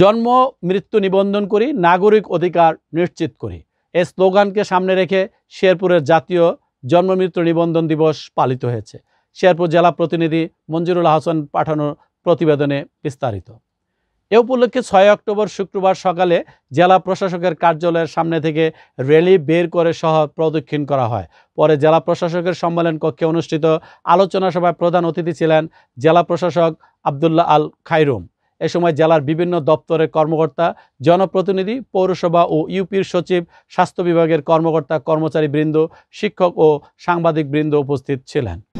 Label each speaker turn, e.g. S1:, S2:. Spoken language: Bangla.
S1: জন্ম মৃত্যু নিবন্ধন করি নাগরিক অধিকার নিশ্চিত করি এই স্লোগানকে সামনে রেখে শেরপুরের জাতীয় জন্ম মৃত্যু নিবন্ধন দিবস পালিত হয়েছে শেরপুর জেলা প্রতিনিধি মঞ্জুরুল হাসান পাঠানোর প্রতিবেদনে বিস্তারিত এ উপলক্ষে ছয় অক্টোবর শুক্রবার সকালে জেলা প্রশাসকের কার্যালয়ের সামনে থেকে র্যালি বের করে শহর প্রদক্ষিণ করা হয় পরে জেলা প্রশাসকের সম্মেলন কক্ষে অনুষ্ঠিত আলোচনা সভায় প্রধান অতিথি ছিলেন জেলা প্রশাসক আবদুল্লাহ আল খাইরুম এ সময় জেলার বিভিন্ন দপ্তরের কর্মকর্তা জনপ্রতিনিধি পৌরসভা ও ইউপির সচিব স্বাস্থ্য বিভাগের কর্মকর্তা কর্মচারী বৃন্দ শিক্ষক ও সাংবাদিক বৃন্দ উপস্থিত ছিলেন